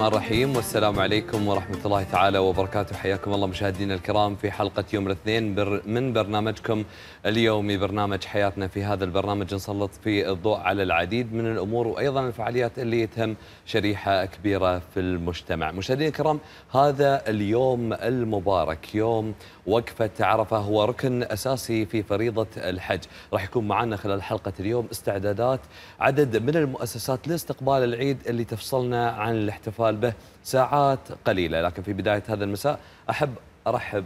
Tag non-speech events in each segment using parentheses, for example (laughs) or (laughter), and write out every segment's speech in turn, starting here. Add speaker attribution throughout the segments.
Speaker 1: الرحمن الرحيم والسلام عليكم ورحمة الله تعالى وبركاته حياكم الله مشاهدينا الكرام في حلقة يوم الاثنين من برنامجكم اليومي برنامج حياتنا في هذا البرنامج نسلط في الضوء على العديد من الأمور وأيضا الفعاليات اللي تهم شريحة كبيرة في المجتمع مشاهدينا الكرام هذا اليوم المبارك يوم وقفة عرفة هو ركن أساسي في فريضة الحج راح يكون معنا خلال حلقة اليوم استعدادات عدد من المؤسسات لاستقبال العيد اللي تفصلنا عن الاحتفال به ساعات قليلة لكن في بداية هذا المساء أحب أرحب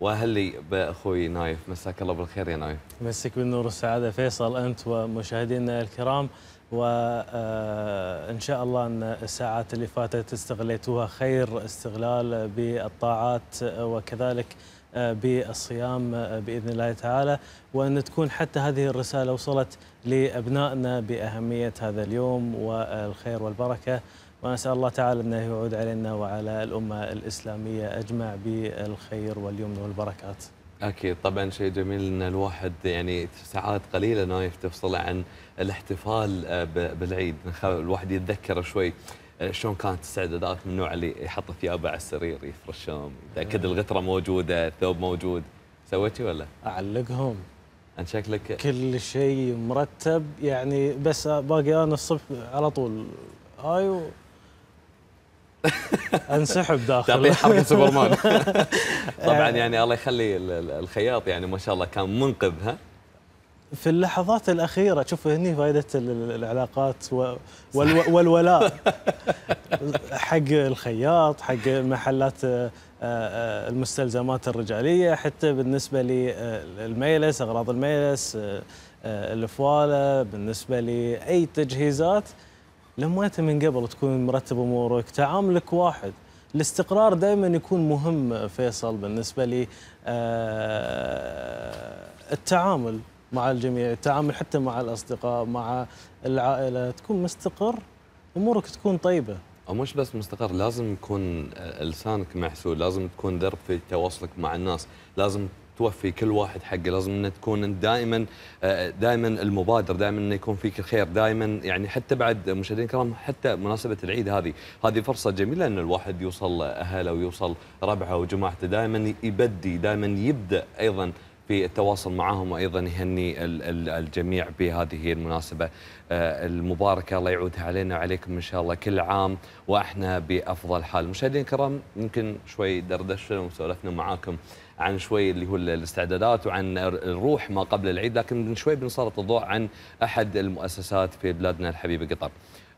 Speaker 1: واهلي باخوي نايف مساك الله بالخير يا نايف
Speaker 2: مسك بالنور والسعاده فيصل انت ومشاهدينا الكرام وان آه، شاء الله ان الساعات اللي فاتت استغليتوها خير استغلال بالطاعات آه، وكذلك آه، بالصيام باذن الله تعالى وان تكون حتى هذه الرساله وصلت لابنائنا باهميه هذا اليوم والخير والبركه ونسأل الله تعالى أنه يعود علينا وعلى الأمة الإسلامية أجمع بالخير واليمن والبركات
Speaker 1: أكيد طبعا شيء جميل أن الواحد يعني ساعات قليلة نايف تفصل عن الاحتفال آه، بالعيد الواحد يتذكر شوي آه، شلون كانت استعدادات من النوع اللي يحط ثيابه على السرير يفرشهم يتاكد آه. الغتره موجوده الثوب موجود سويتي ولا؟
Speaker 2: اعلقهم انت شكلك كل شيء مرتب يعني بس باقي انا الصبح على طول
Speaker 1: هاي انسحب داخل تعطيه حركه سوبرمان (laughs) طبعا يعني الله يخلي الخياط يعني ما شاء الله كان منقذها
Speaker 2: في اللحظات الأخيرة شوف هني فائدة العلاقات والولاء حق الخياط حق محلات آه، آه، المستلزمات الرجالية حتى بالنسبة للميلس آه، أغراض الميلس الفوالة بالنسبة لأي تجهيزات لما انت من قبل تكون مرتب امورك تعاملك واحد الاستقرار دائما يكون مهم فيصل بالنسبه لي آه، التعامل مع الجميع التعامل حتى مع الاصدقاء مع العائله تكون مستقر امورك تكون طيبه
Speaker 1: او مش بس مستقر لازم يكون آه، لسانك محسود لازم تكون درب في تواصلك مع الناس لازم توفي كل واحد حقه لازم انك تكون دائما آه، دائما المبادر دائما انه يكون فيك الخير دائما يعني حتى بعد مشاهدين الكرام حتى مناسبه العيد هذه هذه فرصه جميله ان الواحد يوصل اهله ويوصل ربعه وجماعته دائما يبدي دائما يبدا ايضا في التواصل معهم وايضا يهني الجميع بهذه المناسبه آه، المباركه الله يعودها علينا وعليكم ان شاء الله كل عام واحنا بافضل حال مشاهدين الكرام يمكن شوي دردشنا وسولفنا معاكم عن شوي اللي هو الاستعدادات وعن الروح ما قبل العيد لكن من شوي بنسلط الضوء عن احد المؤسسات في بلادنا الحبيبه قطر.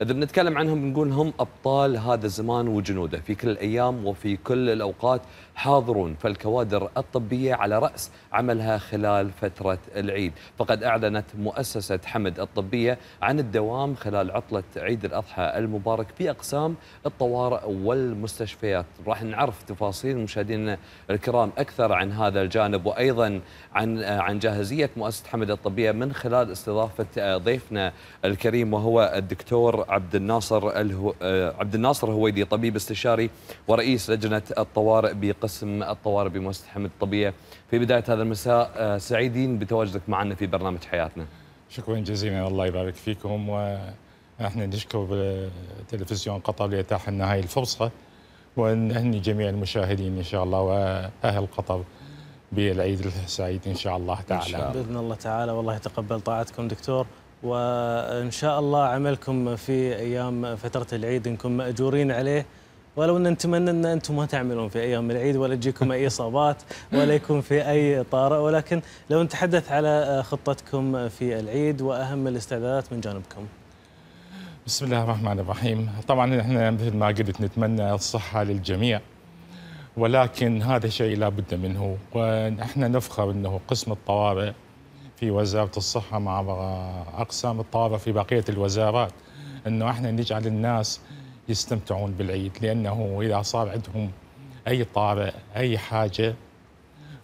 Speaker 1: اذا بنتكلم عنهم بنقول هم ابطال هذا الزمان وجنوده في كل الايام وفي كل الاوقات حاضرون فالكوادر الطبية على رأس عملها خلال فترة العيد فقد أعلنت مؤسسة حمد الطبية عن الدوام خلال عطلة عيد الأضحى المبارك في أقسام الطوارئ والمستشفيات راح نعرف تفاصيل مشاهدينا الكرام أكثر عن هذا الجانب وأيضا عن عن جاهزية مؤسسة حمد الطبية من خلال استضافة ضيفنا الكريم وهو الدكتور عبد الناصر الهو... عبد الناصر هويدي طبيب استشاري ورئيس لجنة الطوارئ بقسم قسم الطوارئ بمؤسسه حمد الطبيه في بدايه هذا المساء آه، سعيدين بتواجدك معنا في برنامج حياتنا شكرا جزيلا الله يبارك
Speaker 3: فيكم ونحن نشكر تلفزيون قطر لاتاح لنا هذه الفرصه ونهني جميع المشاهدين ان شاء الله واهل قطر بالعيد السعيد ان شاء الله تعالى إن شاء الله.
Speaker 2: باذن الله تعالى والله يتقبل طاعتكم دكتور وان شاء الله عملكم في ايام فتره العيد انكم ماجورين عليه ولو ان نتمنى ان انتم ما تعملون في ايام العيد ولا تجيكم اي اصابات ولا يكون في اي طارئ ولكن لو نتحدث على خطتكم في العيد واهم الاستعدادات من
Speaker 3: جانبكم. بسم الله الرحمن الرحيم، طبعا احنا مثل ما قلت نتمنى الصحه للجميع ولكن هذا شيء لا بد منه ونحن نفخر انه قسم الطوارئ في وزاره الصحه مع اقسام الطوارئ في بقيه الوزارات انه احنا نجعل الناس يستمتعون بالعيد لأنه إذا صار عندهم أي طارئ أي حاجة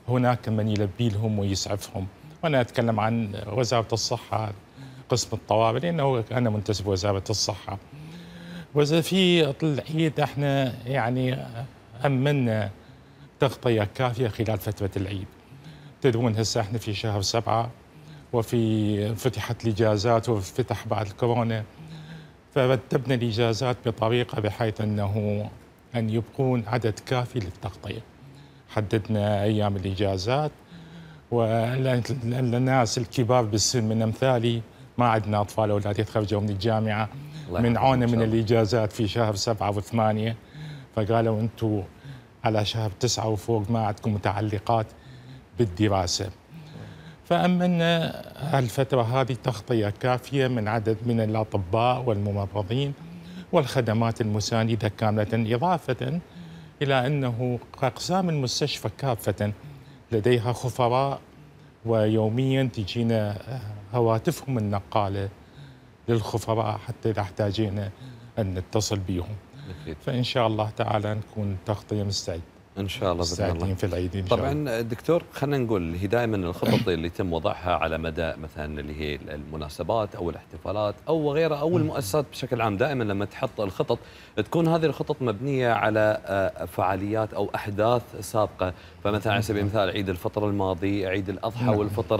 Speaker 3: هناك من يلبي لهم ويسعفهم وأنا أتكلم عن وزارة الصحة قسم الطوارئ لأنه أنا منتسب وزارة الصحة وإذا في العيد احنا يعني أمنا تغطية كافية خلال فترة العيد تدرون هسه احنا في شهر سبعة وفي فتحت الإجازات وفتح بعد الكورونا فرتبنا الإجازات بطريقة بحيث أنه أن يبقون عدد كافي للتغطية حددنا أيام الإجازات والناس الكبار بالسن من أمثالي ما عندنا أطفال أولاد يتخرجوا من الجامعة منعونا من الإجازات في شهر سبعة وثمانية فقالوا أنتم على شهر تسعة وفوق ما عندكم متعلقات بالدراسة فأمنا الفترة هذه تغطية كافية من عدد من الأطباء والممرضين والخدمات المساندة كاملة إضافة إلى أنه أقسام المستشفى كافة لديها خفراء ويوميا تجينا آه، هواتفهم النقالة للخفراء حتى إذا احتاجينا أن نتصل بهم فإن شاء الله تعالى نكون تغطية مستعدة ان شاء الله باذن الله في العيد إن شاء طبعا
Speaker 1: الله. دكتور خلينا نقول هي دائما الخطط اللي يتم وضعها على مدى مثلا اللي هي المناسبات او الاحتفالات او غيرها او المؤسسات بشكل عام دائما لما تحط الخطط تكون هذه الخطط مبنيه على آه، فعاليات او احداث سابقه فمثلا على سبيل المثال عيد الفطر الماضي عيد الاضحى نعم. والفطر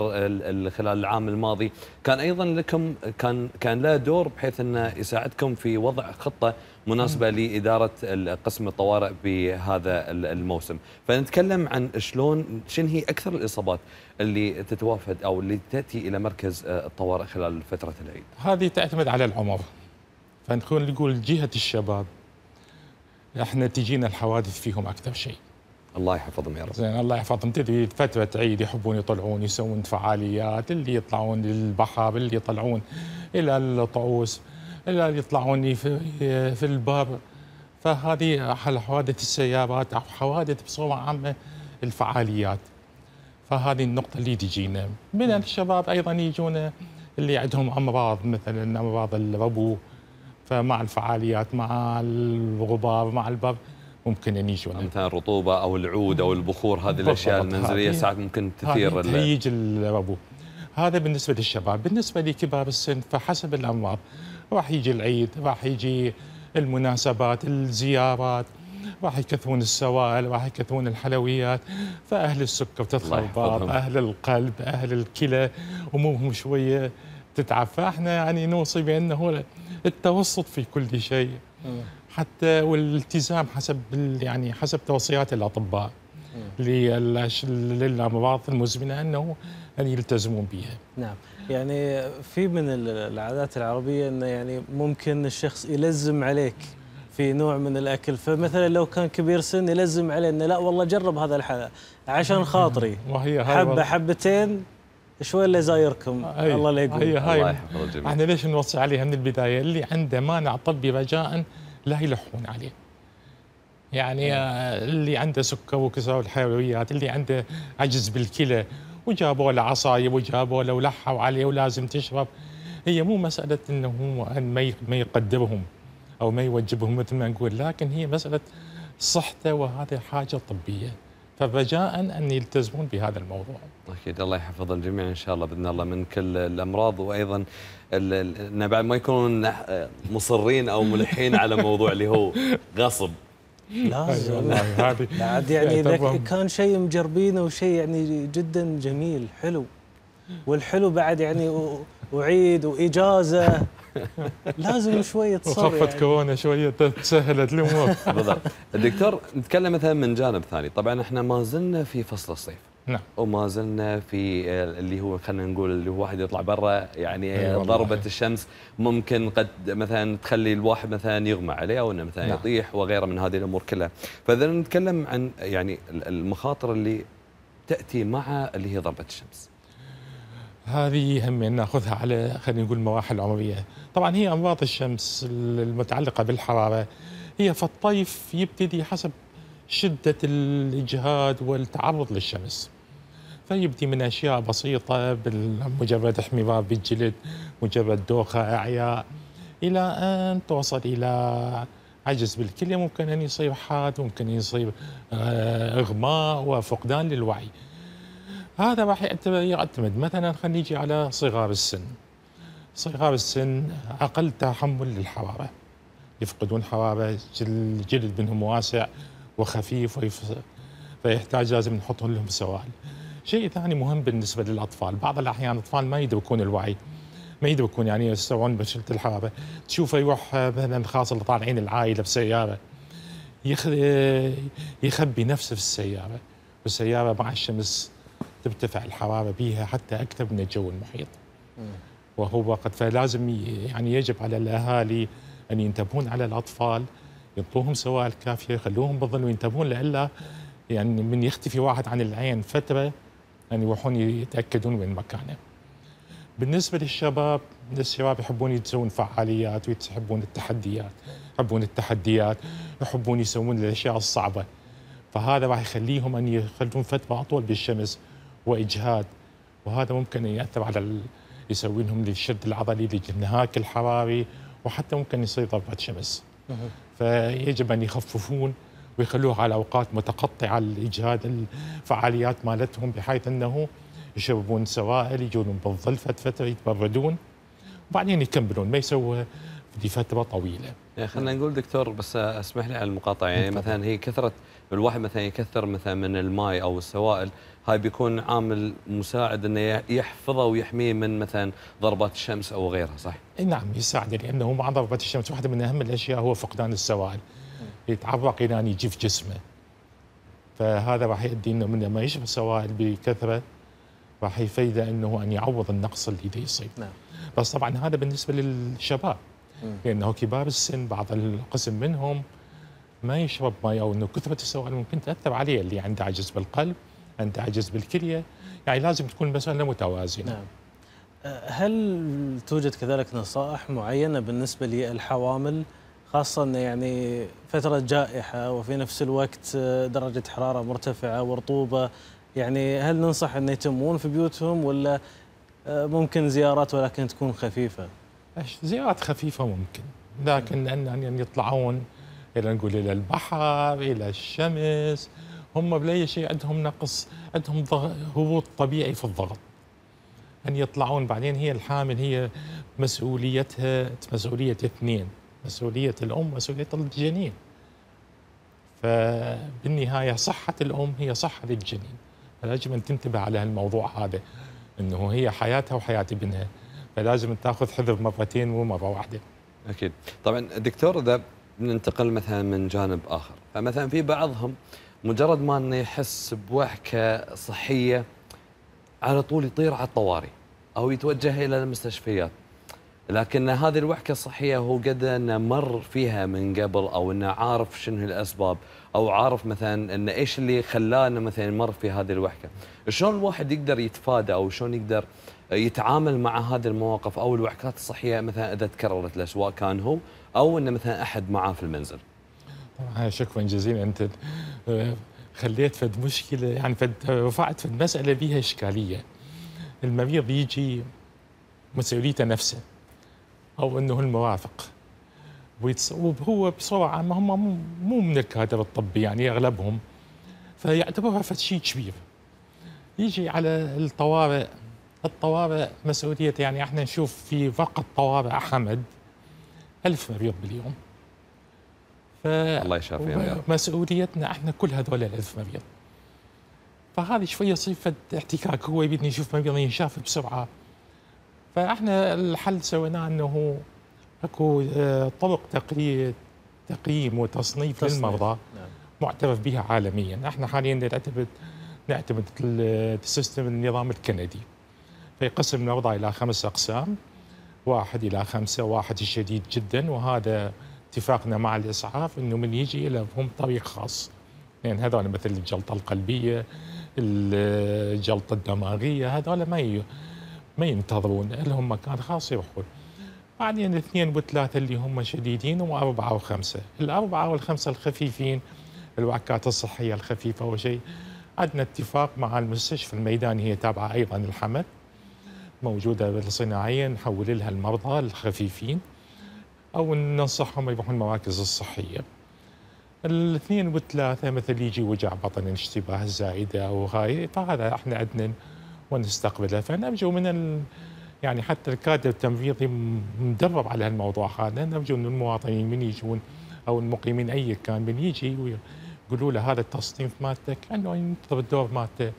Speaker 1: خلال العام الماضي كان ايضا لكم كان كان له دور بحيث انه يساعدكم في وضع خطه مناسبه لاداره قسم الطوارئ بهذا الموسم فنتكلم عن شلون شن هي اكثر الاصابات اللي تتوافد او اللي تاتي الى مركز آه، الطوارئ خلال فتره العيد
Speaker 3: هذه تعتمد على العمر فنكون نقول جهه الشباب احنا تجينا الحوادث فيهم اكثر شيء الله يحفظهم يا رب زين الله يحفظهم تدري فترة عيد يحبون يطلعون يسوون فعاليات اللي يطلعون للبحر اللي يطلعون إلى الطعوس الا يطلعون في, في البر فهذه حوادث السيارات او حوادث بصوره عامه الفعاليات فهذه النقطه اللي تجينا من الشباب ايضا يجونا اللي عندهم امراض مثلا امراض الربو فمع الفعاليات مع الغبار مع البر ممكن
Speaker 1: ان يجونا مثلا الرطوبه او العود او البخور هذه الاشياء المنزليه ساعات ممكن تثير تهيج
Speaker 3: الربو هذا بالنسبه للشباب بالنسبه لكبار السن فحسب الامراض راح يجي العيد راح يجي المناسبات الزيارات راح يكثرون السوائل راح يكثرون الحلويات فاهل السكر تدخل الباب اهل القلب اهل الكلى امورهم شويه تتعب فاحنا يعني نوصي بانه التوسط في كل شيء آه. حتى والالتزام حسب يعني حسب توصيات الاطباء آه. للامراض المزمنه انه ان يعني يلتزمون بها.
Speaker 2: نعم. يعني في من العادات العربية أنه يعني ممكن الشخص يلزم عليك في نوع من الأكل فمثلا لو كان كبير سن يلزم عليه أنه لا والله جرب هذا الحلا عشان خاطري وهي حبة حبتين شوي اللي زايركم هي الله لا يقول هي هاي الله احنا
Speaker 3: ليش نوصي عليها من البدايه اللي عنده مانع طبي رجاء لا يلحون عليه يعني آه، اللي عنده سكر وكسر الحيويات اللي عنده عجز بالكلى وجابوا له عصايب وجابوا له ولحوا عليه ولازم تشرب هي مو مساله انه هو أن ما يقدرهم او ما يوجبهم مثل ما نقول لكن هي مساله صحته وهذه حاجه طبيه فرجاء ان يلتزمون بهذا الموضوع.
Speaker 1: اكيد الله يحفظ الجميع ان شاء الله باذن الله من كل الامراض وايضا ان بعد ما يكونون مصرين او ملحين على موضوع اللي هو غصب
Speaker 3: لازم
Speaker 2: بعد يعني إيه، كان شيء مجربينه وشيء يعني جدا جميل حلو والحلو بعد يعني وعيد واجازه
Speaker 1: (laughs) لازم شويه صبر يعني. وخفت يعني. كورونا شويه تسهلت الامور بالضبط الدكتور نتكلم مثلا من جانب ثاني طبعا احنا ما زلنا في فصل الصيف نعم وما زلنا في اللي هو خلينا نقول اللي هو واحد يطلع برا يعني أيوة ضربه الشمس ممكن قد مثلا تخلي الواحد مثلا يغمى عليه او انه مثلا نعم. يطيح وغيره من هذه الامور كلها فاذا نتكلم عن يعني المخاطر اللي تاتي مع اللي هي ضربه الشمس
Speaker 3: هذه هم ناخذها على خلينا نقول مراحل عمريه طبعا هي امراض الشمس المتعلقه بالحراره هي في الطيف يبتدي حسب شدة الإجهاد والتعرض للشمس فيبدي من أشياء بسيطة مجرد احمرار بالجلد مجرد دوخة أعياء إلى أن توصل إلى عجز بالكلية ممكن أن يصير حاد ممكن يصير آه، إغماء وفقدان للوعي هذا راح يعتمد مثلا خلينا نجي على صغار السن صغار السن أقل تحمل للحرارة يفقدون حرارة الجلد منهم واسع وخفيف فيحتاج لازم نحط لهم سوائل شيء ثاني مهم بالنسبة للأطفال بعض الأحيان الأطفال ما يدركون الوعي ما يدركون يعني يستوعبون مشكلة الحرارة تشوفه يروح مثلا خاصة اللي طالعين العائلة بسيارة يخبي نفسه في السيارة والسيارة مع الشمس ترتفع الحرارة بها حتى أكثر من الجو المحيط وهو وقت فلازم يعني يجب على الأهالي أن ينتبهون على الأطفال يعطوهم سوائل كافيه يخلوهم بظلوا ينتبهون لإلا يعني من يختفي واحد عن العين فتره يعني يروحون يتاكدون وين مكانه. بالنسبه للشباب الشباب يحبون يسوون فعاليات ويحبون التحديات، يحبون التحديات، يحبون يسوون الاشياء الصعبه. فهذا راح يخليهم ان يخلون فتره اطول بالشمس واجهاد وهذا ممكن ياثر على يسوي لهم للشد العضلي للنهاك الحراري وحتى ممكن يصير ضربه شمس. فيجب أن يخففون ويخلوها على أوقات متقطعة لإجهاد الفعاليات مالتهم بحيث أنه يشربون سوائل يجون بالظل فترة يتبردون وبعدين يكملون ما يسووها لفترة طويلة
Speaker 1: يعني خلينا نقول دكتور بس اسمح لي على المقاطعه يعني مثلا هي كثره الواحد مثلا يكثر مثلا من الماء او السوائل هاي بيكون عامل مساعد انه يحفظه ويحميه من مثلا ضربات الشمس او غيرها صح؟
Speaker 3: اي نعم يساعده لانه يعني مع ضربات الشمس واحده من اهم الاشياء هو فقدان السوائل يتعرق الى ان يجف جسمه فهذا راح يؤدي انه من لما يشرب سوائل بكثره راح يفيده انه ان يعوض النقص اللي يصيب يصيب نعم. بس طبعا هذا بالنسبه للشباب مم. لانه كبار السن بعض القسم منهم ما يشرب ماء او انه كثره السوائل ممكن تاثر عليه اللي عنده عجز بالقلب عند عجز بالكليه يعني لازم تكون المساله متوازنه نعم. هل توجد كذلك
Speaker 2: نصائح معينه بالنسبه للحوامل خاصه انه يعني فتره جائحه وفي نفس الوقت درجه حراره مرتفعه ورطوبه يعني هل ننصح ان يتمون في بيوتهم ولا ممكن زيارات ولكن تكون خفيفه؟
Speaker 3: زيارات خفيفه ممكن لكن ان يعني يطلعون الى نقول الى البحر الى الشمس هم بلاي شيء عندهم نقص عندهم هبوط طبيعي في الضغط أن يطلعون بعدين هي الحامل هي مسؤوليتها مسؤولية اثنين مسؤولية الأم مسؤولية الجنين فبالنهاية صحة الأم هي صحة الجنين فلازم أن تنتبه على هالموضوع هذا أنه هي حياتها وحياة ابنها فلازم تاخذ حذر مرتين مو مره واحده.
Speaker 1: اكيد، طبعا دكتور اذا ننتقل مثلا من جانب اخر، فمثلا في بعضهم مجرد ما انه يحس بوحكه صحيه على طول يطير على الطوارئ او يتوجه الى المستشفيات لكن هذه الوحكه الصحيه هو قد انه مر فيها من قبل او انه عارف شنو الاسباب او عارف مثلا ان ايش اللي خلاه انه مثلا يمر في هذه الوحكه شلون الواحد يقدر يتفادى او شلون يقدر يتعامل مع هذه المواقف او الوحكات الصحيه مثلا اذا تكررت له سواء كان هو او انه مثلا احد معاه في المنزل
Speaker 3: هاي آه، شكرا جزيلا انت آه، خليت فد مشكله يعني فد رفعت آه، فد مساله بيها اشكاليه المريض يجي مسؤوليته نفسه او انه المرافق وهو بسرعه ما هم مو من الكادر الطبي يعني اغلبهم فيعتبرها فد شيء كبير يجي على الطوارئ الطوارئ مسؤولية يعني احنا نشوف في فقط طوارئ حمد ألف مريض باليوم
Speaker 1: ف... الله يشافيهم يا رب
Speaker 3: مسؤوليتنا احنا كل هذول الألف مبيض فهذه شويه صفه احتكاك هو يبيني يشوف مبيض ينشاف بسرعه فاحنا الحل سويناه انه اكو آه، طرق تقييم تقييم وتصنيف تصنيف. للمرضى نعم. معترف بها عالميا احنا حاليا نعتمد نعتمد السيستم النظام الكندي فيقسم المرضى الى خمس اقسام واحد الى خمسه واحد شديد جدا وهذا اتفاقنا مع الاسعاف انه من يجي لهم طريق خاص لان يعني هذول مثل الجلطه القلبيه الجلطه الدماغيه هذول ما ي... ما ينتظرون لهم مكان خاص يروحون بعدين اثنين وثلاثه اللي هم شديدين واربعه وخمسه الاربعه والخمسه الخفيفين الوعكات الصحيه الخفيفه وشيء عندنا اتفاق مع المستشفى الميداني هي تابعه ايضا الحمد موجوده بالصناعيه نحول لها المرضى الخفيفين أو ننصحهم يروحون المراكز الصحية الاثنين والثلاثة مثل يجي وجع بطن اشتباه زائدة أو غاية فهذا طيب احنا عندنا ونستقبله فنرجو من ال... يعني حتى الكادر التمريضي مدرب على هالموضوع هذا نرجو من المواطنين من يجون او المقيمين اي كان من يجي ويقولوا له هذا التصنيف مالتك انه ينتظر الدور مالته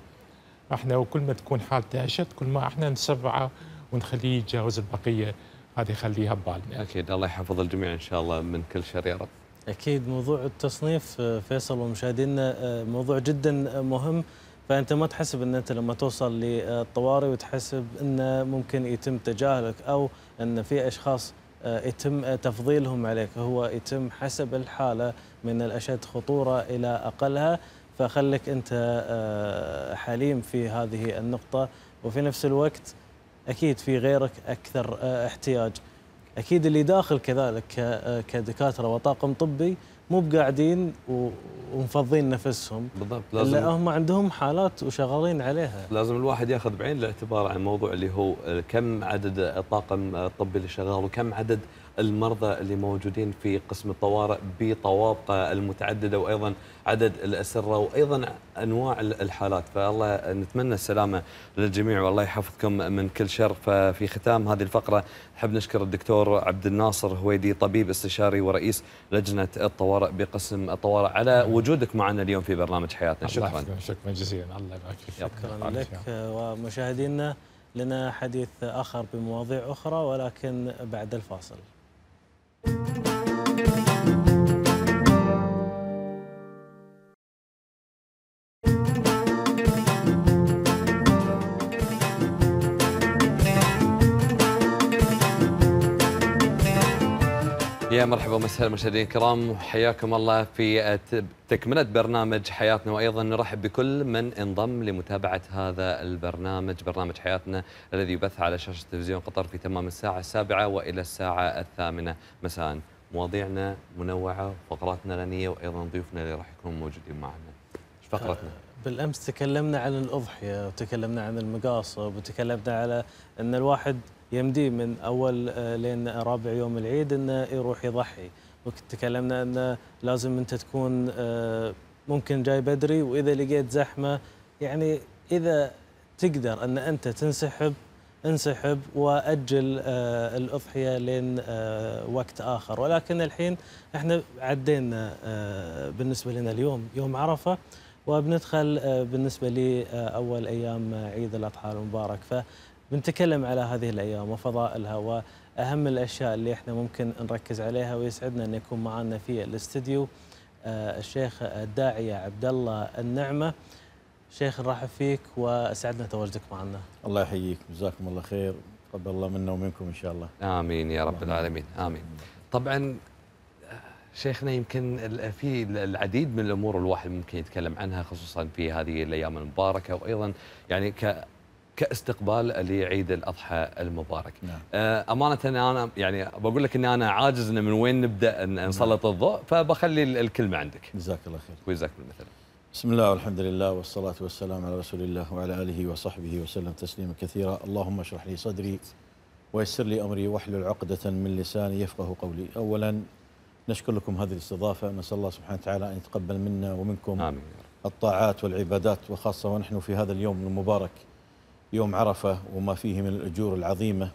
Speaker 3: احنا وكل ما تكون حالته اشد كل ما احنا نسرعه ونخليه يتجاوز البقيه هذه خليها
Speaker 1: ببالنا اكيد الله يحفظ الجميع ان شاء الله من كل شر يا رب
Speaker 3: اكيد موضوع التصنيف
Speaker 2: آه، فيصل ومشاهدينا آه، موضوع جدا آه، مهم فانت ما تحسب ان انت لما توصل للطوارئ وتحسب انه ممكن يتم تجاهلك او ان في اشخاص يتم تفضيلهم عليك هو يتم حسب الحاله من الاشد خطوره الى اقلها فخلك انت حليم في هذه النقطه وفي نفس الوقت اكيد في غيرك اكثر آه، احتياج اكيد اللي داخل كذلك آه، كدكاتره وطاقم طبي مو بقاعدين ومفضين نفسهم بالضبط لازم اللي هم عندهم حالات وشغالين عليها
Speaker 1: لازم الواحد ياخذ بعين الاعتبار عن موضوع اللي هو آه، كم عدد الطاقم الطبي اللي شغال وكم عدد المرضى اللي موجودين في قسم الطوارئ بطوابقه المتعدده وايضا عدد الاسره وايضا انواع الحالات فالله نتمنى السلامه للجميع والله يحفظكم من كل شر ففي ختام هذه الفقره نحب نشكر الدكتور عبد الناصر هويدي طبيب استشاري ورئيس لجنه الطوارئ بقسم الطوارئ على نعم. وجودك معنا اليوم في برنامج حياتنا شكرا شكرا جزيلا الله يبارك فيك شكرا لك
Speaker 2: ومشاهدينا لنا حديث اخر بمواضيع اخرى ولكن بعد
Speaker 4: الفاصل Thank you.
Speaker 1: يا مرحبا ومسهلا مشاهدينا الكرام وحياكم الله في تكملة برنامج حياتنا وأيضا نرحب بكل من انضم لمتابعة هذا البرنامج برنامج حياتنا الذي يبث على شاشة تلفزيون قطر في تمام الساعة السابعة وإلى الساعة الثامنة مساء مواضيعنا منوعة فقراتنا غنية وأيضا ضيوفنا اللي راح يكونوا موجودين معنا ايش فقرتنا؟
Speaker 2: بالأمس تكلمنا عن الأضحية وتكلمنا عن المقاصب وتكلمنا على أن الواحد يمدي من اول آه، لين رابع يوم العيد انه يروح يضحي وتكلمنا تكلمنا انه لازم انت تكون آه، ممكن جاي بدري واذا لقيت زحمه يعني اذا تقدر ان انت تنسحب انسحب واجل آه، الاضحيه لين وقت اخر ولكن الحين احنا عدينا بالنسبه لنا اليوم يوم عرفه وبندخل بالنسبه لاول ايام عيد الاضحى المبارك ف بنتكلم على هذه الايام وفضائلها واهم الاشياء اللي احنا ممكن نركز عليها ويسعدنا ان يكون معنا في الاستديو آه، الشيخ الداعيه عبد الله النعمه شيخ نرحب فيك واسعدنا تواجدك
Speaker 4: معنا. الله يحييك جزاكم الله خير تقبل الله منا ومنكم ان شاء الله.
Speaker 1: امين يا رب العالمين امين. طبعا آه، شيخنا يمكن في العديد من الامور الواحد ممكن يتكلم عنها خصوصا في هذه الايام المباركه وايضا يعني كاستقبال لعيد الاضحى المبارك. نعم. آه، امانه انا يعني بقول لك اني انا عاجز إن من وين نبدا ان نعم. نسلط الضوء فبخلي الكلمه عندك.
Speaker 4: جزاك الله خير.
Speaker 1: ويزاك المثل.
Speaker 4: بسم الله والحمد لله والصلاه والسلام على رسول الله وعلى اله وصحبه وسلم تسليما كثيرا، اللهم اشرح لي صدري ويسر لي امري واحلل عقده من لساني يفقه قولي. اولا نشكر لكم هذه الاستضافه، نسال الله سبحانه وتعالى ان يتقبل منا ومنكم آمين. الطاعات والعبادات وخاصه ونحن في هذا اليوم المبارك. يوم عرفة وما فيه من الأجور العظيمة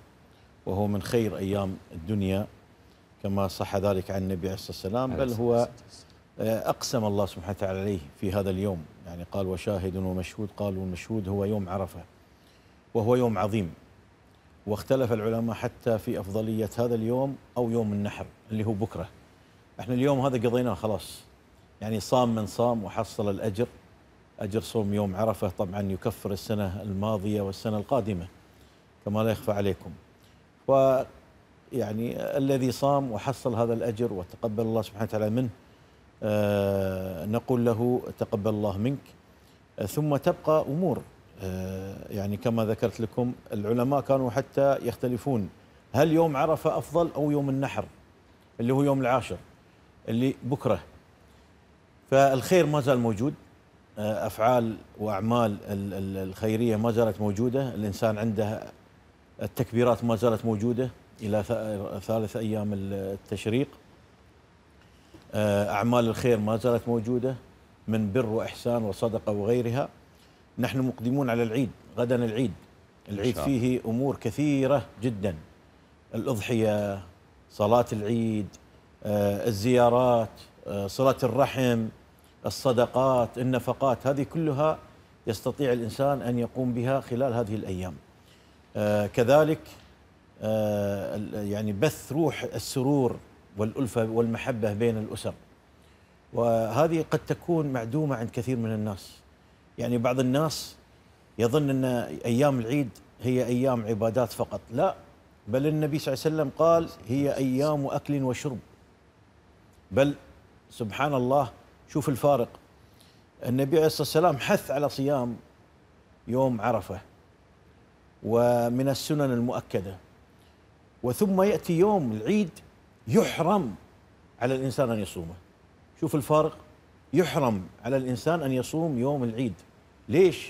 Speaker 4: وهو من خير أيام الدنيا كما صح ذلك عن النبي عليه الصلاة والسلام بل هو آه، أقسم الله سبحانه وتعالى عليه في هذا اليوم يعني قال وشاهد ومشهود قال والمشهود هو يوم عرفة وهو يوم عظيم واختلف العلماء حتى في أفضلية هذا اليوم أو يوم النحر اللي هو بكرة احنا اليوم هذا قضيناه خلاص يعني صام من صام وحصل الأجر أجر صوم يوم عرفة طبعا يكفر السنة الماضية والسنة القادمة كما لا يخفى عليكم ويعني الذي صام وحصل هذا الأجر وتقبل الله سبحانه وتعالى منه آه نقول له تقبل الله منك آه ثم تبقى أمور آه يعني كما ذكرت لكم العلماء كانوا حتى يختلفون هل يوم عرفة أفضل أو يوم النحر اللي هو يوم العاشر اللي بكرة فالخير ما زال موجود آه، افعال واعمال الخيريه ما زالت موجوده، الانسان عنده التكبيرات ما زالت موجوده الى ثالث ايام التشريق. آه، اعمال الخير ما زالت موجوده من بر واحسان وصدقه وغيرها. نحن مقدمون على العيد، غدا العيد. العيد فيه امور كثيره جدا. الاضحيه، صلاه العيد، آه، الزيارات، صله الرحم، الصدقات النفقات هذه كلها يستطيع الإنسان أن يقوم بها خلال هذه الأيام آه، كذلك آه، يعني بث روح السرور والألفة والمحبة بين الأسر وهذه قد تكون معدومة عند كثير من الناس يعني بعض الناس يظن أن أيام العيد هي أيام عبادات فقط لا بل النبي صلى الله عليه وسلم قال هي أيام أكل وشرب بل سبحان الله شوف الفارق النبي عليه الصلاه والسلام حث على صيام يوم عرفه ومن السنن المؤكده وثم ياتي يوم العيد يحرم على الانسان ان يصومه شوف الفارق يحرم على الانسان ان يصوم يوم العيد ليش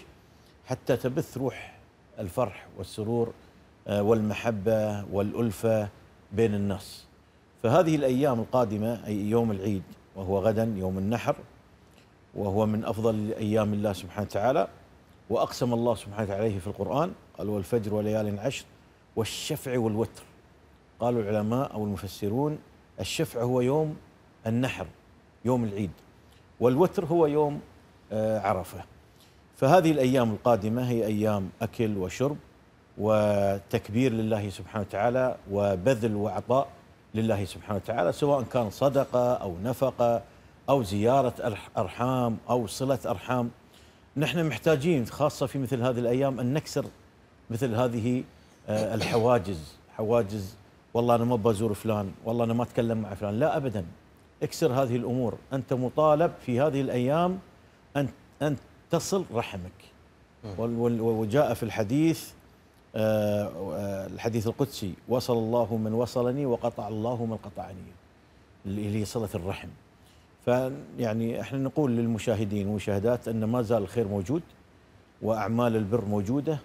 Speaker 4: حتى تبث روح الفرح والسرور آه، والمحبه والالفه بين الناس فهذه الايام القادمه اي يوم العيد وهو غدا يوم النحر وهو من أفضل أيام الله سبحانه وتعالى وأقسم الله سبحانه وتعالى في القرآن قال والفجر وليال عشر والشفع والوتر قالوا العلماء أو المفسرون الشفع هو يوم النحر يوم العيد والوتر هو يوم آه، عرفة فهذه الأيام القادمة هي أيام أكل وشرب وتكبير لله سبحانه وتعالى وبذل وعطاء لله سبحانه وتعالى سواء كان صدقة أو نفقة أو زيارة أرحام أو صلة أرحام نحن محتاجين خاصة في مثل هذه الأيام أن نكسر مثل هذه آه، الحواجز حواجز والله أنا ما بزور فلان والله أنا ما أتكلم مع فلان لا أبدا اكسر هذه الأمور أنت مطالب في هذه الأيام أن أن تصل رحمك وجاء في الحديث آه، آه، الحديث القدسي وصل الله من وصلني وقطع الله من قطعني اللي هي صلة الرحم فيعني احنا نقول للمشاهدين والمشاهدات ان ما زال الخير موجود واعمال البر موجوده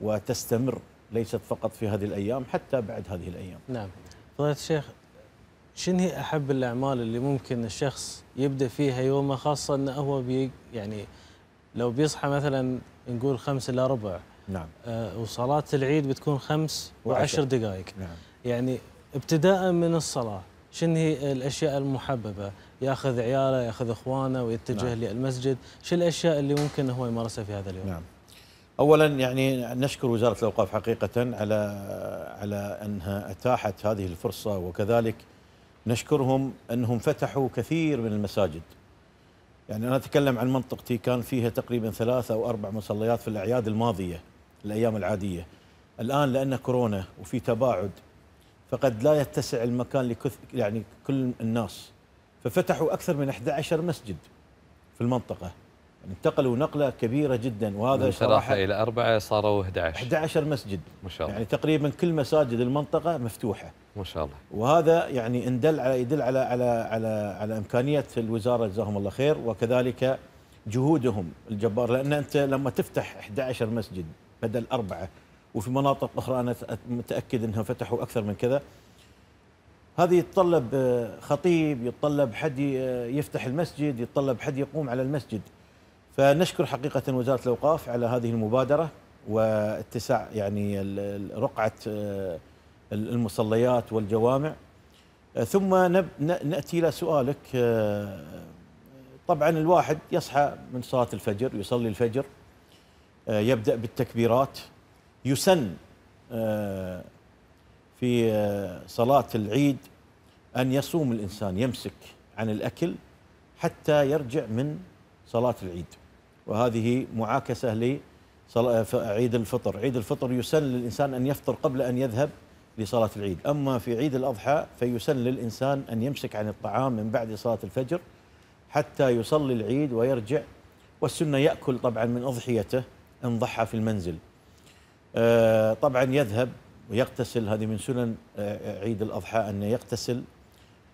Speaker 4: وتستمر ليست فقط في هذه الايام حتى بعد هذه الايام.
Speaker 2: نعم. فضيلة الشيخ شنو هي احب الاعمال اللي ممكن الشخص يبدا فيها يومه خاصه انه هو بي يعني لو بيصحى مثلا نقول خمسة الا ربع نعم آه، وصلاة العيد بتكون خمس وعشر دقائق نعم يعني ابتداء من الصلاة شنو هي الأشياء المحببة ياخذ عياله ياخذ اخوانه ويتجه نعم. للمسجد شو الاشياء اللي ممكن هو يمارسها في هذا اليوم نعم
Speaker 4: اولا يعني نشكر وزاره الاوقاف حقيقه على على انها اتاحت هذه الفرصه وكذلك نشكرهم انهم فتحوا كثير من المساجد يعني انا اتكلم عن منطقتي كان فيها تقريبا ثلاثة او اربع مصليات في الاعياد الماضيه الايام العاديه الان لان كورونا وفي تباعد فقد لا يتسع المكان لكث يعني كل الناس ففتحوا اكثر من 11 مسجد في المنطقه انتقلوا نقله كبيره جدا وهذا من ثلاثه الى اربعه صاروا 11 11 مسجد ما شاء الله يعني تقريبا كل مساجد المنطقه مفتوحه ما شاء الله وهذا يعني اندل على يدل على على على على امكانيه الوزاره جزاهم الله خير وكذلك جهودهم الجبار لان انت لما تفتح 11 مسجد بدل أربعة وفي مناطق أخرى أنا متأكد أنهم فتحوا أكثر من كذا هذه يتطلب آه، خطيب يتطلب حد آه، يفتح المسجد يتطلب حد يقوم على المسجد فنشكر حقيقة وزارة الأوقاف على هذه المبادرة واتساع يعني رقعة آه، المصليات والجوامع ثم نأتي إلى سؤالك طبعا الواحد يصحى من صلاة الفجر يصلي الفجر آه، يبدأ بالتكبيرات يسن آه، في آه، صلاة العيد أن يصوم الإنسان يمسك عن الأكل حتى يرجع من صلاة العيد وهذه معاكسة لعيد الفطر عيد الفطر يسن للإنسان أن يفطر قبل أن يذهب لصلاة العيد أما في عيد الأضحى فيسن للإنسان أن يمسك عن الطعام من بعد صلاة الفجر حتى يصلي العيد ويرجع والسنة يأكل طبعا من أضحيته إن ضحى في المنزل آه، طبعا يذهب ويغتسل هذه من سنن آه، عيد الأضحى أنه يغتسل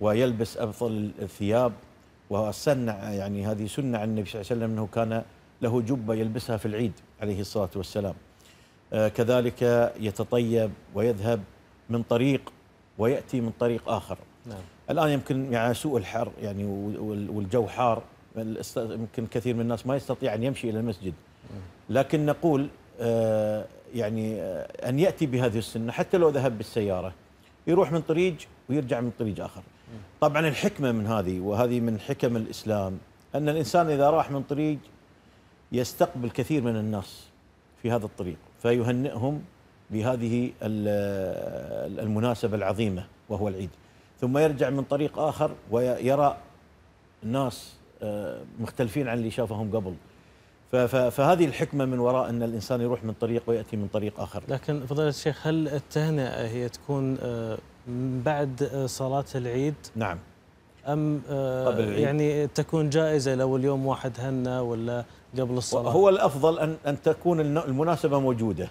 Speaker 4: ويلبس أفضل الثياب وسن يعني هذه سنة عن النبي صلى الله عليه وسلم أنه كان له جبة يلبسها في العيد عليه الصلاة والسلام آه، كذلك يتطيب ويذهب من طريق ويأتي من طريق آخر نعم. الآن يمكن مع سوء الحر يعني والجو حار يمكن كثير من الناس ما يستطيع أن يمشي إلى المسجد نعم. لكن نقول آه، يعني آه، أن يأتي بهذه السنة حتى لو ذهب بالسيارة يروح من طريق ويرجع من طريق آخر طبعا الحكمة من هذه وهذه من حكم الإسلام أن الإنسان إذا راح من طريق يستقبل كثير من الناس في هذا الطريق فيهنئهم بهذه آه، المناسبة العظيمة وهو العيد ثم يرجع من طريق آخر ويرى ناس مختلفين عن اللي شافهم قبل فهذه الحكمه من وراء ان الانسان يروح من طريق وياتي من طريق اخر.
Speaker 2: لكن فضيله الشيخ هل التهنئه هي تكون آه، بعد آه، صلاه العيد؟ نعم. ام آه، قبل العيد؟ يعني تكون جائزه لو اليوم واحد هنى ولا قبل الصلاه؟ هو
Speaker 4: الافضل ان ان تكون المناسبه موجوده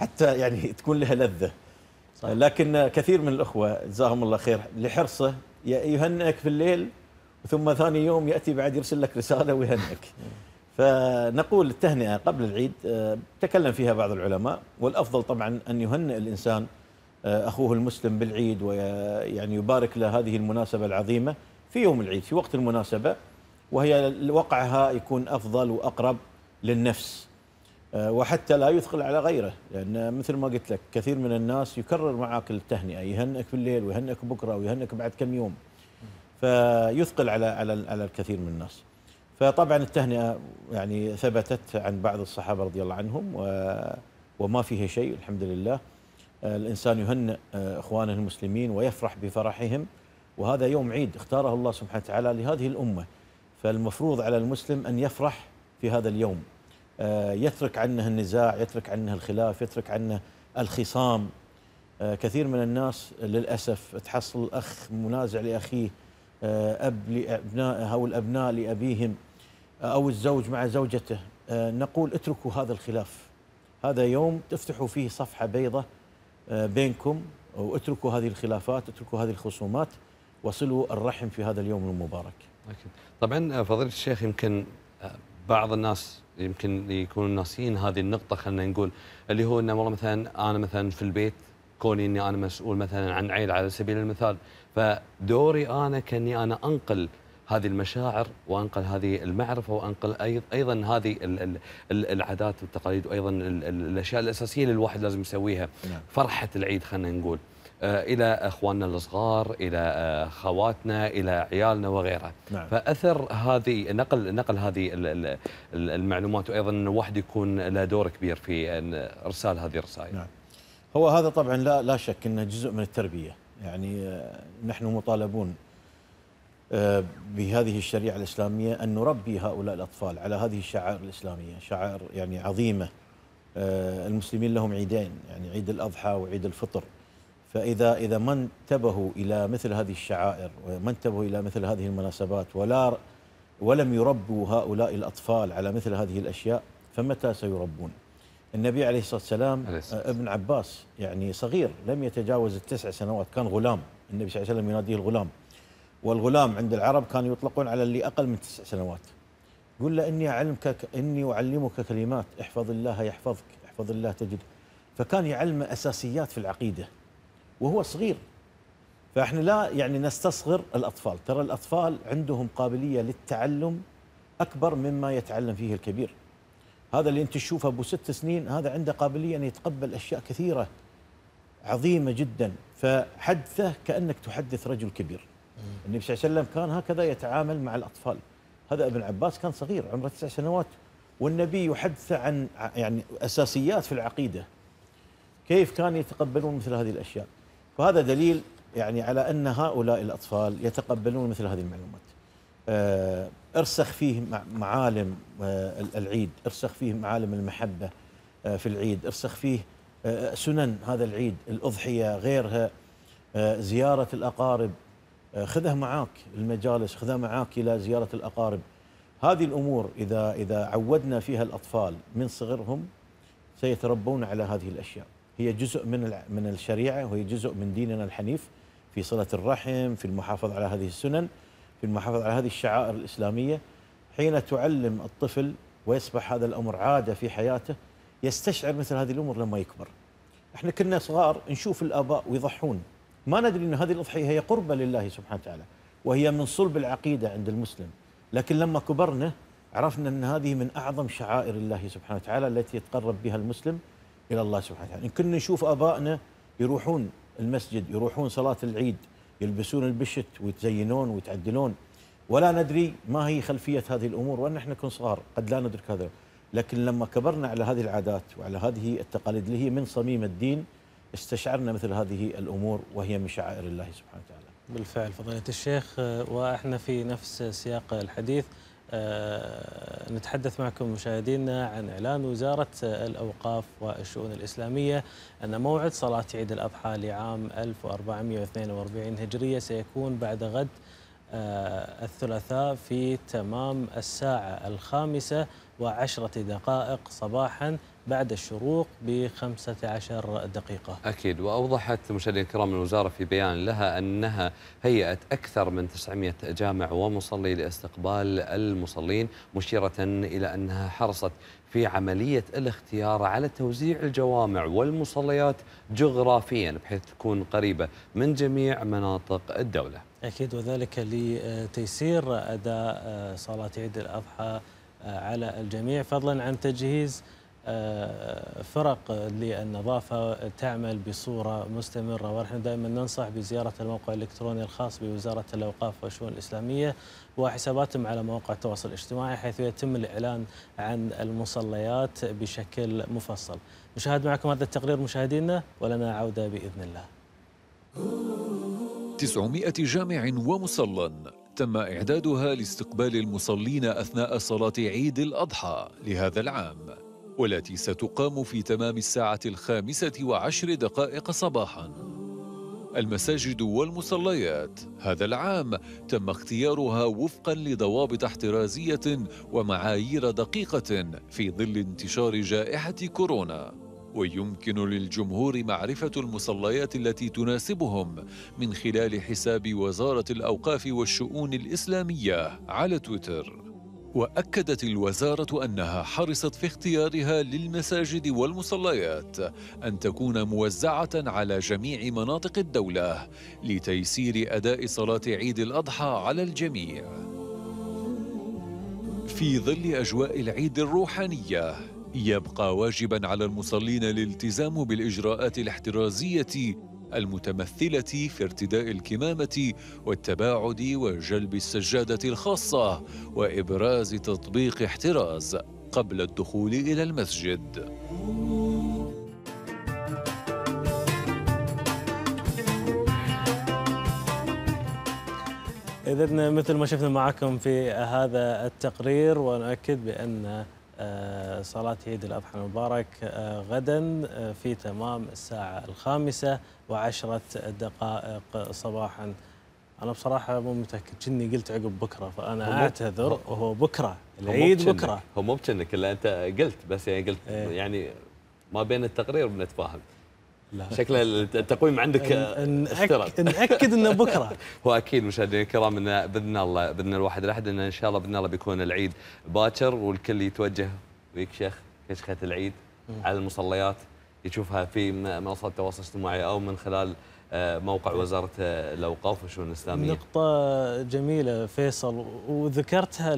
Speaker 4: حتى يعني تكون لها لذه. صح. لكن كثير من الاخوه جزاهم الله خير لحرصه يهنئك في الليل ثم ثاني يوم ياتي بعد يرسل لك رساله ويهنئك. فنقول التهنئة قبل العيد آه، تكلم فيها بعض العلماء والأفضل طبعا أن يهنئ الإنسان آه، أخوه المسلم بالعيد ويعني يبارك له هذه المناسبة العظيمة في يوم العيد في وقت المناسبة وهي وقعها يكون أفضل وأقرب للنفس آه، وحتى لا يثقل على غيره لأن مثل ما قلت لك كثير من الناس يكرر معك التهنئة يهنئك بالليل ويهنئك بكرة ويهنئك بعد كم يوم فيثقل على على على الكثير من الناس فطبعا التهنئه يعني ثبتت عن بعض الصحابه رضي الله عنهم و وما فيها شيء الحمد لله آه، الانسان يهنئ آه، اخوانه المسلمين ويفرح بفرحهم وهذا يوم عيد اختاره الله سبحانه وتعالى لهذه الامه فالمفروض على المسلم ان يفرح في هذا اليوم آه، يترك عنه النزاع يترك عنه الخلاف يترك عنه الخصام كثير من الناس للاسف تحصل اخ منازع لاخيه اب لابنائه او الابناء لابيهم أو الزوج مع زوجته آه، نقول اتركوا هذا الخلاف هذا يوم تفتحوا فيه صفحة بيضة آه، بينكم واتركوا هذه الخلافات اتركوا هذه الخصومات وصلوا الرحم في هذا اليوم المبارك
Speaker 1: طبعا آه، فضيلة الشيخ يمكن بعض الناس يمكن يكونوا ناسيين هذه النقطة خلينا نقول اللي هو أنه والله مثلا أنا مثلا في البيت كوني أني أنا مسؤول مثلا عن عيل على سبيل المثال فدوري أنا كأني أنا أنقل هذه المشاعر وانقل هذه المعرفه وانقل ايضا هذه العادات والتقاليد وايضا الاشياء الاساسيه اللي الواحد لازم يسويها نعم. فرحه العيد خلينا نقول آه، الى اخواننا الصغار الى آه، خواتنا الى عيالنا وغيرها نعم. فاثر هذه نقل نقل هذه المعلومات وايضا الواحد يكون له دور كبير في ارسال هذه الرسائل نعم.
Speaker 4: هو هذا طبعا لا لا شك انه جزء من التربيه يعني آه، نحن مطالبون آه، بهذه الشريعة الإسلامية أن نربي هؤلاء الأطفال على هذه الشعائر الإسلامية شعائر يعني عظيمة آه، المسلمين لهم عيدين يعني عيد الأضحى وعيد الفطر فإذا إذا ما انتبهوا إلى مثل هذه الشعائر وما انتبهوا إلى مثل هذه المناسبات ولا ولم يربوا هؤلاء الأطفال على مثل هذه الأشياء فمتى سيربون النبي عليه الصلاة والسلام عليه الصلاة. آه، ابن عباس يعني صغير لم يتجاوز التسع سنوات كان غلام النبي صلى الله عليه وسلم يناديه الغلام والغلام عند العرب كانوا يطلقون على اللي اقل من تسع سنوات قل له اني اعلمك اني اعلمك كلمات احفظ الله يحفظك احفظ الله تجد فكان يعلمه اساسيات في العقيده وهو صغير فاحنا لا يعني نستصغر الاطفال ترى الاطفال عندهم قابليه للتعلم اكبر مما يتعلم فيه الكبير هذا اللي انت تشوفه ابو ست سنين هذا عنده قابليه ان يتقبل اشياء كثيره عظيمه جدا فحدثه كانك تحدث رجل كبير النبي صلى الله عليه وسلم كان هكذا يتعامل مع الأطفال هذا ابن عباس كان صغير عمره تسع سنوات والنبي يحدث عن يعني أساسيات في العقيدة كيف كان يتقبلون مثل هذه الأشياء فهذا دليل يعني على أن هؤلاء الأطفال يتقبلون مثل هذه المعلومات آه، ارسخ فيه معالم آه، العيد ارسخ فيه معالم المحبة آه، في العيد ارسخ فيه سنن هذا العيد الأضحية غيرها زيارة الأقارب آه، خذه معاك المجالس خذه معاك إلى زيارة الأقارب هذه الأمور إذا, إذا عودنا فيها الأطفال من صغرهم سيتربون على هذه الأشياء هي جزء من من الشريعة وهي جزء من ديننا الحنيف في صلة الرحم في المحافظة على هذه السنن في المحافظة على هذه الشعائر الإسلامية حين تعلم الطفل ويصبح هذا الأمر عادة في حياته يستشعر مثل هذه الأمور لما يكبر احنا كنا صغار نشوف الآباء ويضحون ما ندري أن هذه الأضحية هي قربة لله سبحانه وتعالى وهي من صلب العقيدة عند المسلم لكن لما كبرنا عرفنا أن هذه من أعظم شعائر الله سبحانه وتعالى التي يتقرب بها المسلم إلى الله سبحانه وتعالى إن كنا نشوف أبائنا يروحون المسجد يروحون صلاة العيد يلبسون البشت ويتزينون ويتعدلون ولا ندري ما هي خلفية هذه الأمور وأن احنا كنا صغار قد لا ندرك هذا لكن لما كبرنا على هذه العادات وعلى هذه التقاليد اللي هي من صميم الدين استشعرنا مثل هذه الأمور وهي من شعائر الله سبحانه وتعالى
Speaker 2: بالفعل فضيلة الشيخ وإحنا في نفس سياق الحديث آه، نتحدث معكم مشاهدينا عن إعلان وزارة الأوقاف والشؤون الإسلامية أن موعد صلاة عيد الأضحى لعام 1442 هجرية سيكون بعد غد آه، الثلاثاء في تمام الساعة الخامسة وعشرة دقائق صباحاً بعد الشروق ب 15 دقيقة
Speaker 1: أكيد وأوضحت مشاهدينا الكرام الوزارة في بيان لها أنها هيئت أكثر من 900 جامع ومصلي لاستقبال المصلين مشيرة إلى أنها حرصت في عملية الاختيار على توزيع الجوامع والمصليات جغرافيا بحيث تكون قريبة من جميع مناطق الدولة
Speaker 2: أكيد وذلك لتيسير أداء صلاة عيد الأضحى على الجميع فضلا عن تجهيز آه، فرق للنظافة تعمل بصورة مستمرة ونحن دائما ننصح بزيارة الموقع الإلكتروني الخاص بوزارة الأوقاف والشؤون الإسلامية وحساباتهم على مواقع التواصل الاجتماعي حيث يتم الإعلان عن المصليات بشكل مفصل نشاهد معكم هذا التقرير مشاهدينا ولنا عودة بإذن الله
Speaker 5: 900 جامع ومصلى تم إعدادها لاستقبال المصلين أثناء صلاة عيد الأضحى لهذا العام والتي ستقام في تمام الساعة الخامسة وعشر دقائق صباحا المساجد والمصليات هذا العام تم اختيارها وفقا لضوابط احترازية ومعايير دقيقة في ظل انتشار جائحة كورونا ويمكن للجمهور معرفة المصليات التي تناسبهم من خلال حساب وزارة الأوقاف والشؤون الإسلامية على تويتر واكدت الوزاره انها حرصت في اختيارها للمساجد والمصليات ان تكون موزعه على جميع مناطق الدوله لتيسير اداء صلاه عيد الاضحى على الجميع في ظل اجواء العيد الروحانيه يبقى واجبا على المصلين الالتزام بالاجراءات الاحترازيه المتمثله في ارتداء الكمامه والتباعد وجلب السجاده الخاصه وابراز تطبيق احتراز قبل الدخول الى المسجد
Speaker 2: إذا مثل ما شفنا معكم في هذا التقرير ونؤكد بأن آه، صلاة عيد الأضحى المبارك آه، غدا آه، في تمام الساعة الخامسة وعشرة دقائق صباحا أنا بصراحة مو متأكد كني قلت عقب بكرة فأنا أعتذر وهو بكرة
Speaker 1: العيد بكرة هو مو بكنك إلا أنت قلت بس يعني قلت ايه يعني ما بين التقرير بنتفاهم لا شكل التقويم عندك اخترق
Speaker 2: ناكد انه بكره
Speaker 1: (laughs) واكيد مشاهدينا الكرام انه باذن الله باذن الواحد الاحد انه ان شاء الله باذن الله بيكون العيد باكر والكل يتوجه ويكشخ كشخه العيد على المصليات يشوفها في منصات التواصل الاجتماعي او من خلال آه، موقع وزاره آه، الاوقاف والشؤون الاسلاميه.
Speaker 2: نقطه جميله فيصل وذكرتها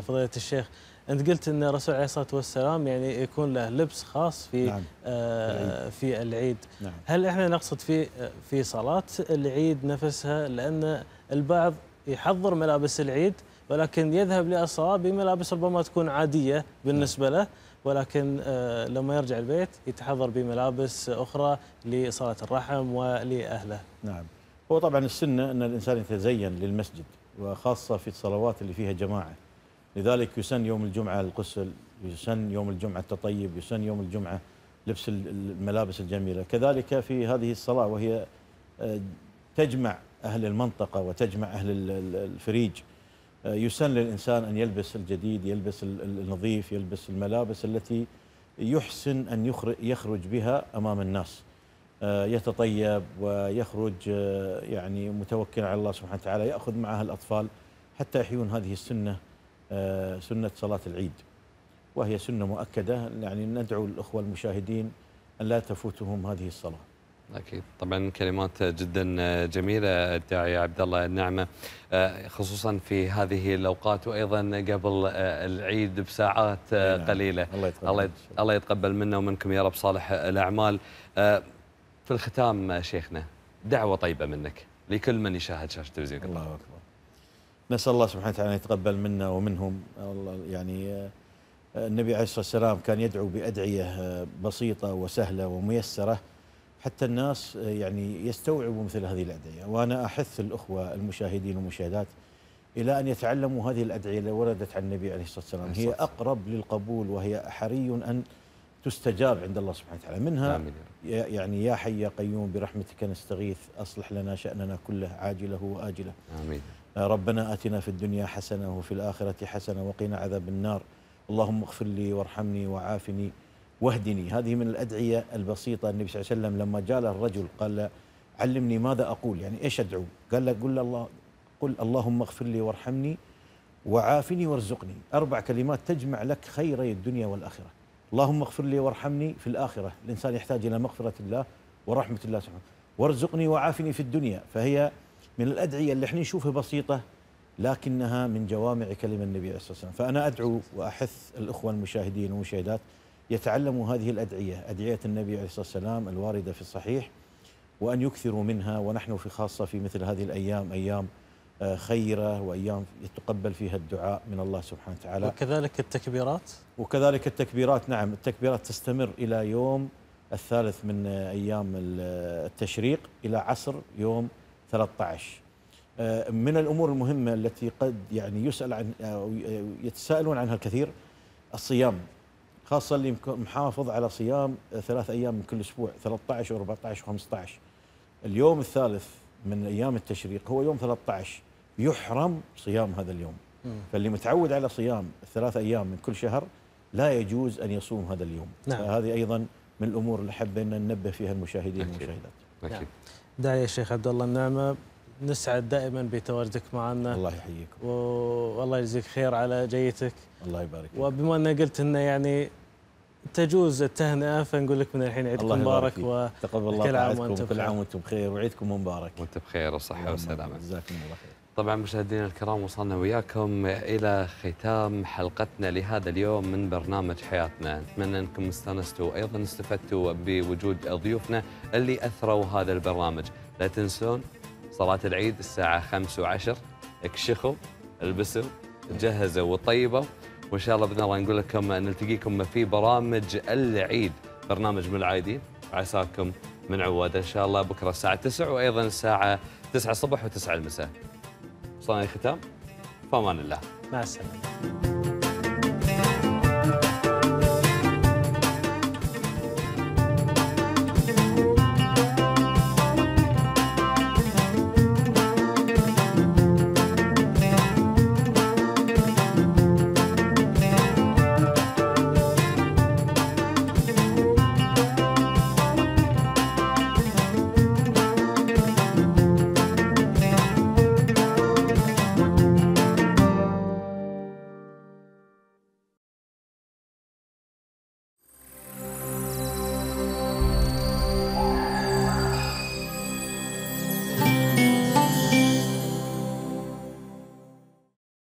Speaker 2: فضيله الشيخ انت قلت ان الرسول عليه الصلاه والسلام يعني يكون له لبس خاص في نعم. آه في العيد نعم. هل احنا نقصد في آه، في صلاه العيد نفسها لان البعض يحضر ملابس العيد ولكن يذهب للصلاه بملابس ربما تكون عاديه نعم. بالنسبه نعم. له ولكن آه، لما يرجع البيت يتحضر بملابس أخرى لصلاة الرحم ولأهله
Speaker 4: نعم هو طبعا السنة أن الإنسان يتزين للمسجد وخاصة في الصلوات اللي فيها جماعة لذلك يسن يوم الجمعة القسل يسن يوم الجمعة التطيب يسن يوم الجمعة لبس الملابس الجميلة كذلك في هذه الصلاة وهي آه، تجمع أهل المنطقة وتجمع أهل الفريج آه، يسن للإنسان أن يلبس الجديد يلبس النظيف يلبس الملابس التي يحسن أن يخرج بها أمام الناس آه، يتطيب ويخرج آه، يعني متوكل على الله سبحانه وتعالى يأخذ معها الأطفال حتى يحيون هذه السنة سنة صلاة العيد وهي سنة مؤكدة يعني ندعو الأخوة المشاهدين أن لا تفوتهم هذه الصلاة اكيد
Speaker 1: طبعا كلمات جدا جميله الداعي عبد الله النعمه آه، خصوصا في هذه الاوقات وايضا قبل آه، العيد بساعات آه، نعم. قليله الله يتقبل الله يتقبل منا ومنكم يا رب صالح الاعمال في الختام شيخنا دعوه طيبه منك لكل من يشاهد شاشه تلفزيون الله اكبر
Speaker 4: نسال الله سبحانه وتعالى ان يتقبل منا ومنهم يعني النبي عليه الصلاه والسلام كان يدعو بادعيه بسيطه وسهله وميسره حتى الناس آه، يعني يستوعبوا مثل هذه الأدعية وأنا أحث الأخوة المشاهدين والمشاهدات إلى أن يتعلموا هذه الأدعية اللي وردت عن النبي عليه الصلاة والسلام هي أقرب للقبول وهي حري أن تستجاب عند الله سبحانه وتعالى منها يعني يا حي يا قيوم برحمتك نستغيث أصلح لنا شأننا كله عاجله وآجله آمين آه، ربنا آتنا في الدنيا حسنة وفي الآخرة حسنة وقنا عذاب النار اللهم اغفر لي وارحمني وعافني واهدني هذه من الأدعية البسيطة النبي صلى الله عليه وسلم لما جاء له الرجل قال علمني ماذا أقول يعني إيش أدعو قال له قل الله قل اللهم اغفر لي وارحمني وعافني وارزقني أربع كلمات تجمع لك خيري الدنيا والآخرة اللهم اغفر لي وارحمني في الآخرة الإنسان يحتاج إلى مغفرة الله ورحمة الله سبحانه وارزقني وعافني في الدنيا فهي من الأدعية اللي احنا نشوفها بسيطة لكنها من جوامع كلمة النبي عليه الصلاة والسلام فأنا أدعو وأحث الأخوة المشاهدين والمشاهدات يتعلموا هذه الأدعية أدعية النبي عليه الصلاة والسلام الواردة في الصحيح وأن يكثروا منها ونحن في خاصة في مثل هذه الأيام أيام آه، خيرة وأيام يتقبل فيها الدعاء من الله سبحانه وتعالى وكذلك التكبيرات وكذلك التكبيرات نعم التكبيرات تستمر إلى يوم الثالث من آه، أيام آه، التشريق إلى عصر يوم 13 من الأمور المهمة التي قد يعني يسأل عن أو يتساءلون عنها الكثير الصيام خاصه اللي محافظ على صيام ثلاث ايام من كل اسبوع 13 و14 و15 اليوم الثالث من ايام التشريق هو يوم 13 يحرم صيام هذا اليوم فاللي متعود على صيام ثلاث ايام من كل شهر لا يجوز ان يصوم هذا اليوم نعم. فهذه ايضا من الامور اللي حبينا ننبه فيها المشاهدين والمشاهدات نعم.
Speaker 2: داعي الشيخ عبد الله النعمه نسعد دائما بتواجدك معنا الله يحييك والله يجزيك خير على جيتك الله يبارك وبما ان قلت أنه يعني تجوز التهنئه فنقول لك من الحين عيدكم مبارك
Speaker 1: وتقبل الله كل عام وانتم كل عام وانتم بخير وعيدكم مبارك وانت بخير وصحه وسلامه جزاكم الله خير طبعا مشاهدينا الكرام وصلنا وياكم الى ختام حلقتنا لهذا اليوم من برنامج حياتنا، نتمنى انكم استانستوا وايضا استفدتوا بوجود ضيوفنا اللي اثروا هذا البرنامج، لا تنسون صلاة العيد الساعة 5 وعشر اكشخوا البسوا جهزوا وطيبوا وإن شاء الله بإذن الله نقول لكم نلتقيكم في برامج العيد برنامج من العايدين وعساكم من عواد إن شاء الله بكرة الساعة 9 وأيضا الساعة 9 الصبح و9 المساء وصلنا الختام فامان الله مع السلامة